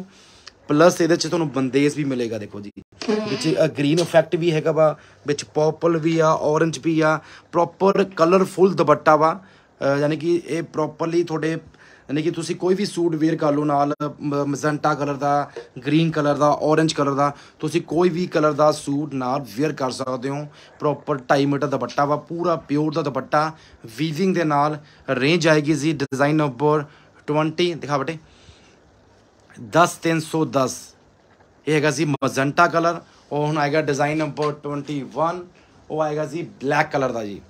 [SPEAKER 1] ਪਲੱਸ ਇਹਦੇ ਚ ਤੁਹਾਨੂੰ ਬੰਦੇਸ ਵੀ ਮਿਲੇਗਾ ਦੇਖੋ ਜੀ ਵਿੱਚ ਗ੍ਰੀਨ ਇਫੈਕਟ ਵੀ ਹੈਗਾ ਵਾ ਵਿੱਚ ਪਰਪਲ ਵੀ ਆ ਔਰੈਂਜ ਵੀ ਆ ਪ੍ਰੋਪਰ ਕਲਰਫੁਲ ਦੁਪੱਟਾ ਵਾ ਯਾਨੀ ਕਿ ਇਹ ਪ੍ਰੋਪਰਲੀ ਤੁਹਾਡੇ ਯਾਨੀ ਕਿ ਤੁਸੀਂ ਕੋਈ ਵੀ ਸੂਟ ਵੇਅਰ ਕਰ ਲਓ ਨਾਲ ਮਜ਼ੰਟਾ ਕਲਰ ਦਾ ਗ੍ਰੀਨ ਕਲਰ ਦਾ ਔਰੇਂਜ ਕਲਰ ਦਾ ਤੁਸੀਂ ਕੋਈ ਵੀ ਕਲਰ ਦਾ ਸੂਟ ਨਾਲ ਵੇਅਰ ਕਰ ਸਕਦੇ ਹੋ ਪ੍ਰੋਪਰ ਟਾਈ ਮੀਟਰ ਦੁਪੱਟਾ ਵਾ ਪੂਰਾ ਪਿਓਰ ਦਾ ਦੁਪੱਟਾ ਵੀਵਿੰਗ ਦੇ ਨਾਲ ਰੇਂਜ ਆਏਗੀ ਜੀ ਡਿਜ਼ਾਈਨ ਨੰਬਰ 20 ਦਿਖਾ ਬਟੇ 10310 ਇਹ ਹੈਗਾ ਜੀ ਮਜ਼ੰਟਾ ਕਲਰ ਉਹ ਹੁਣ ਆਏਗਾ ਡਿਜ਼ਾਈਨ ਨੰਬਰ 21 ਉਹ ਆਏਗਾ ਜੀ ਬਲੈਕ ਕਲਰ ਦਾ ਜੀ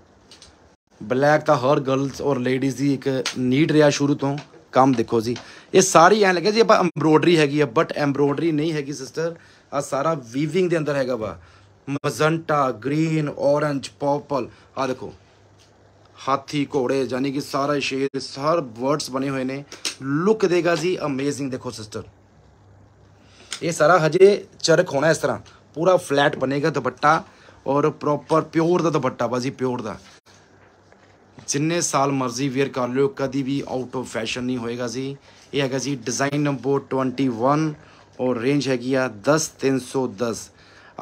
[SPEAKER 1] ब्लैक तो हर गर्ल्स और लेडीज़ की एक नीड रहा शुरू तो काम देखो जी ये सारी ए लगे जी आप एम्ब्रॉयडरी हैगी है बट एम्ब्रॉयडरी नहीं हैगी सिस्टर आ सारा वीविंग के अंदर हैगा वा मजंटा ग्रीन ओरेंज पॉपल आ देखो हाथी घोड़े यानी कि सारा शेर सार वर्ड्स बने हुए ने लुक देगा जी अमेजिंग देखो सिस्टर ये सारा हजे चरक होना इस तरह पूरा फ्लैट बनेगा दुपट्टा और प्रॉपर प्योर का दुपट्टा वा जी प्योर का ਜਿੰਨੇ ਸਾਲ ਮਰਜ਼ੀ ਵੇਅਰ ਕਰ ਲਿਓ ਕਦੀ ਵੀ ਆਊਟ ਆਫ ਫੈਸ਼ਨ ਨਹੀਂ ਹੋਏਗਾ ਜੀ ਇਹ ਹੈਗਾ ਜੀ ਡਿਜ਼ਾਈਨ ਨੰਬਰ 21 ਔਰ ਰੇਂਜ ਹੈਗੀ ਆ 10310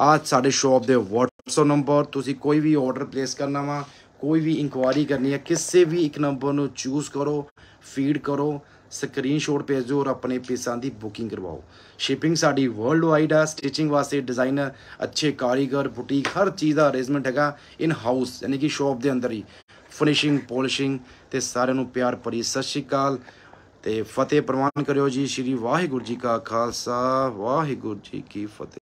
[SPEAKER 1] ਆਜ ਸਾਡੇ ਸ਼ਾਪ ਦੇ WhatsApp ਨੰਬਰ ਤੁਸੀਂ ਕੋਈ ਵੀ ਆਰਡਰ ਪਲੇਸ ਕਰਨਾ ਵਾ ਕੋਈ ਵੀ ਇਨਕੁਆਰੀ ਕਰਨੀ ਹੈ ਕਿਸੇ ਵੀ ਇੱਕ ਨੰਬਰ ਨੂੰ ਚੂਜ਼ ਕਰੋ ਫੀਡ ਕਰੋ ਸਕਰੀਨਸ਼ਾਟ ਭੇਜ ਦਿਓ ਔਰ ਆਪਣੇ ਪੀਸਾਂ ਦੀ ਬੁਕਿੰਗ ਕਰਵਾਓ ਸ਼ਿਪਿੰਗ ਸਾਡੀ ਵਰਲਡ ਵਾਈਡ ਆ ਸਟਿਚਿੰਗ ਵਾਸਤੇ ਡਿਜ਼ਾਈਨਰ ਅੱਛੇ ਕਾਰੀਗਰ ਬੁਟੀਕ ਹਰ ਚੀਜ਼ ਦਾ ਅਰੇਂਜਮੈਂਟ ਹੈਗਾ ਇਨ ਹਾਊਸ ਯਾਨੀ ਕਿ ਸ਼ਾਪ ਦੇ ਅੰਦਰ ਹੀ ਫਿਨਿਸ਼ਿੰਗ ਪੋਲਿਸ਼ਿੰਗ ਤੇ ਸਾਰਿਆਂ ਨੂੰ ਪਿਆਰ ਭਰੀ ਸਤਿ ਸ਼੍ਰੀ ਅਕਾਲ ਤੇ ਫਤਿਹ ਪ੍ਰਵਾਨ ਕਰਿਓ ਜੀ ਸ੍ਰੀ ਵਾਹਿਗੁਰੂ ਜੀ ਕਾ ਖਾਲਸਾ ਵਾਹਿਗੁਰੂ ਜੀ ਕੀ ਫਤਿਹ